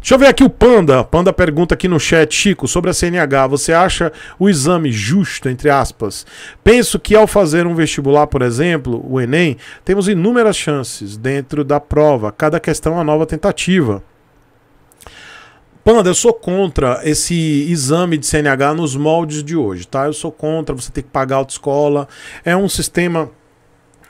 Deixa eu ver aqui o Panda. Panda pergunta aqui no chat, Chico, sobre a CNH. Você acha o exame justo, entre aspas? Penso que ao fazer um vestibular, por exemplo, o Enem, temos inúmeras chances dentro da prova. Cada questão é uma nova tentativa. Panda, eu sou contra esse exame de CNH nos moldes de hoje, tá? Eu sou contra, você tem que pagar a autoescola. É um sistema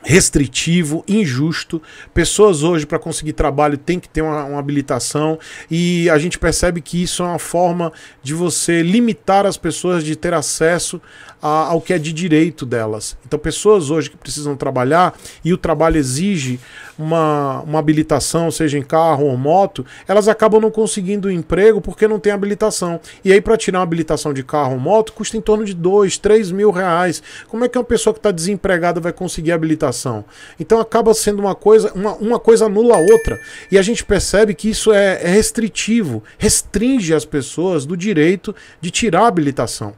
restritivo, injusto. Pessoas hoje, para conseguir trabalho, tem que ter uma, uma, habilitação. E a gente percebe que isso é uma forma de você limitar as pessoas de ter acesso a, ao que é de direito delas. Então, pessoas hoje que precisam trabalhar e o trabalho exige uma, uma habilitação, seja em carro ou moto, elas acabam não conseguindo um emprego porque não tem habilitação. E aí, para tirar uma habilitação de carro ou moto, custa em torno de dois, três mil reais. Como é que uma pessoa que está desempregada vai conseguir habilitação? comunicação. Então acaba sendo uma coisa, uma, uma coisa anula a outra. E a gente percebe que isso é, é restritivo, restringe as pessoas do direito de tirar a habilitação.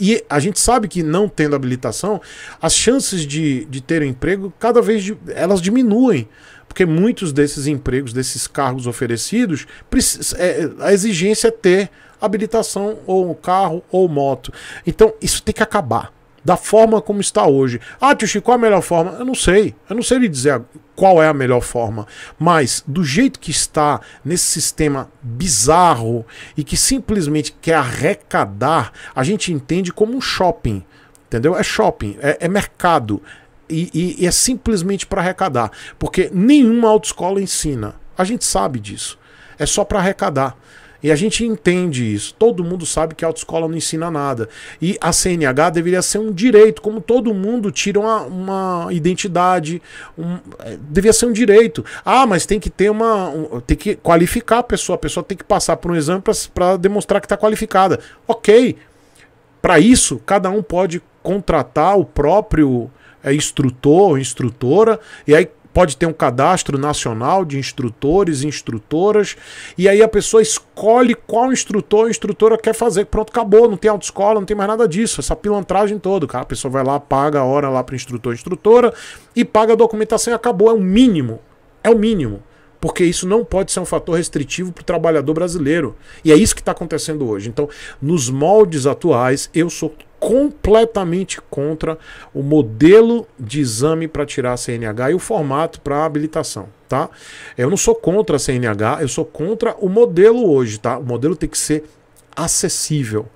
E a gente sabe que não tendo habilitação, as chances de, de ter um emprego cada vez de, elas diminuem. Porque muitos desses empregos, desses cargos oferecidos, é, a exigência é ter habilitação ou carro ou moto. Então isso tem que acabar da forma como está hoje. Ah, tio Chico, qual é a melhor forma? Eu não sei. Eu não sei lhe dizer qual é a melhor forma. Mas do jeito que está nesse sistema bizarro e que simplesmente quer arrecadar, a gente entende como um shopping. Entendeu? É shopping, é, é mercado. E, e, e é simplesmente para arrecadar. Porque nenhuma autoescola ensina. A gente sabe disso. É só para arrecadar. E a gente entende isso. Todo mundo sabe que a autoescola não ensina nada. E a CNH deveria ser um direito, como todo mundo tira uma, uma identidade. Um, é, deveria ser um direito. Ah, mas tem que ter uma. Um, tem que qualificar a pessoa. A pessoa tem que passar por um exame para demonstrar que está qualificada. Ok. Para isso, cada um pode contratar o próprio é, instrutor ou instrutora, e aí pode ter um cadastro nacional de instrutores e instrutoras, e aí a pessoa escolhe qual instrutor a instrutora quer fazer. Pronto, acabou, não tem autoescola, não tem mais nada disso, essa pilantragem toda. Cara, a pessoa vai lá, paga a hora lá para instrutor instrutora e paga a documentação e acabou. É o mínimo. É o mínimo porque isso não pode ser um fator restritivo para o trabalhador brasileiro. E é isso que está acontecendo hoje. Então, nos moldes atuais, eu sou completamente contra o modelo de exame para tirar a CNH e o formato para habilitação, tá? Eu não sou contra a CNH, eu sou contra o modelo hoje, tá? O modelo tem que ser acessível.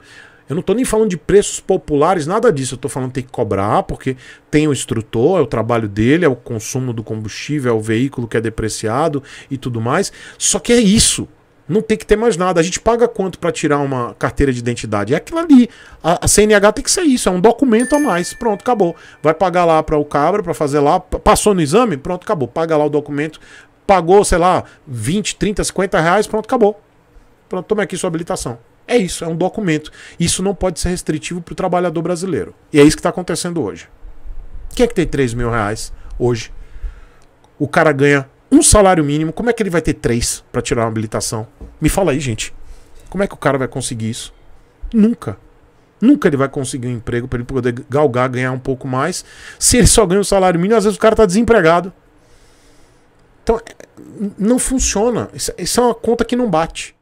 Eu não estou nem falando de preços populares, nada disso. Eu estou falando que tem que cobrar, porque tem o instrutor, é o trabalho dele, é o consumo do combustível, é o veículo que é depreciado e tudo mais. Só que é isso. Não tem que ter mais nada. A gente paga quanto para tirar uma carteira de identidade? É aquilo ali. A, a, CNH tem que ser isso. É um documento a mais. Pronto, acabou. Vai pagar lá para o cabra para fazer lá. Passou no exame? Pronto, acabou. Paga lá o documento. Pagou, sei lá, 20, 30, 50 reais. Pronto, acabou. Pronto, tome aqui sua habilitação. É isso. É um documento. Isso não pode ser restritivo para o trabalhador brasileiro. E é isso que está acontecendo hoje. Quem é que tem 3 mil reais hoje? O cara ganha um salário mínimo, como é que ele vai ter três para tirar uma habilitação? Me fala aí, gente. Como é que o cara vai conseguir isso? Nunca. Nunca ele vai conseguir um emprego para ele poder galgar, ganhar um pouco mais. Se ele só ganha o um salário mínimo, às vezes o cara está desempregado. Então, é, não funciona. É, isso é uma conta que não bate.